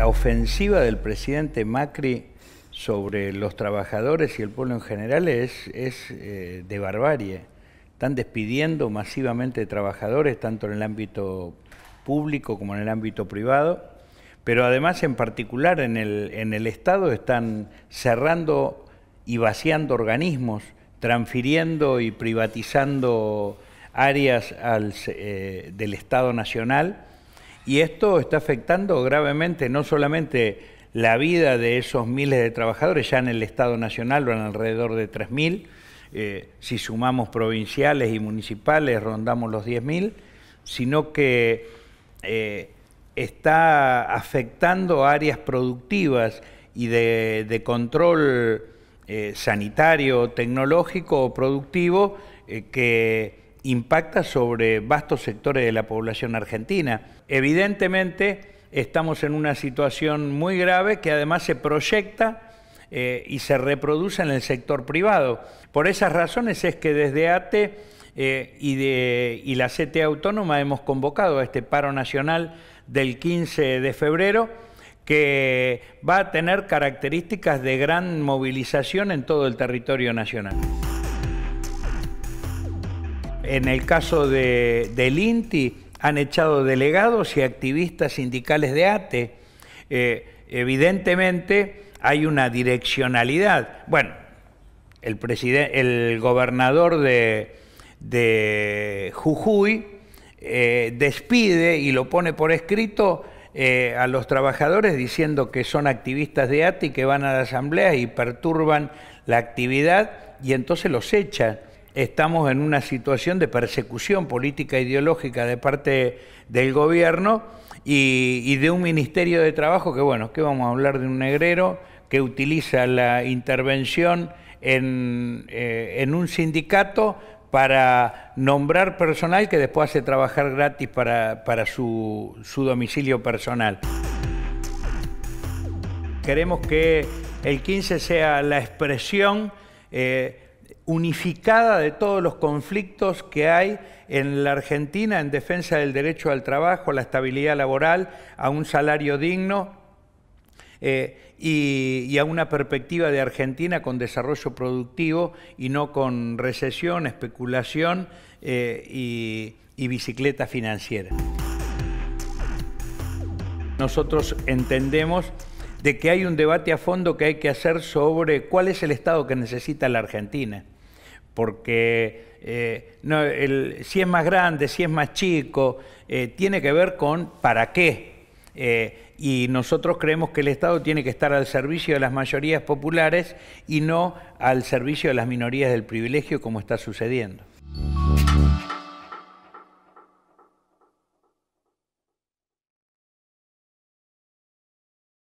la ofensiva del presidente Macri sobre los trabajadores y el pueblo en general es, eh, de barbarie. Están despidiendo masivamente trabajadores, tanto en el ámbito público como en el ámbito privado, pero además en particular en el, en el Estado están cerrando y vaciando organismos, transfiriendo y privatizando áreas eh, del Estado Nacional y esto está afectando gravemente no solamente la vida de esos miles de trabajadores, ya en el Estado Nacional van alrededor de 3.000, eh, si sumamos provinciales y municipales rondamos los 10.000, sino que eh, está afectando áreas productivas y de, control eh, sanitario, tecnológico o productivo que impacta sobre vastos sectores de la población argentina. Evidentemente estamos en una situación muy grave que además se proyecta eh, y se reproduce en el sector privado. Por esas razones es que desde ATE eh, y, y la CTA Autónoma hemos convocado a este paro nacional del 15 de febrero que va a tener características de gran movilización en todo el territorio nacional en el caso de, del INTI han echado delegados y activistas sindicales de ATE. Eh, evidentemente hay una direccionalidad. Bueno, el, el gobernador de, Jujuy eh, despide y lo pone por escrito eh, a los trabajadores diciendo que son activistas de ATE y que van a la asamblea y perturban la actividad y entonces los echa estamos en una situación de persecución política e ideológica de parte del gobierno y, de un Ministerio de Trabajo que, bueno, que vamos a hablar de un negrero que utiliza la intervención en, eh, un sindicato para nombrar personal que después hace trabajar gratis para, su, domicilio personal. Queremos que el 15 sea la expresión eh, unificada de todos los conflictos que hay en la Argentina en defensa del derecho al trabajo, la estabilidad laboral, a un salario digno eh, y, a una perspectiva de Argentina con desarrollo productivo y no con recesión, especulación eh, y, y bicicleta financiera. Nosotros entendemos de que hay un debate a fondo que hay que hacer sobre cuál es el Estado que necesita la Argentina. Porque eh, no, el, si es más grande, si es más chico, eh, tiene que ver con para qué. Eh, y nosotros creemos que el Estado tiene que estar al servicio de las mayorías populares y no al servicio de las minorías del privilegio como está sucediendo.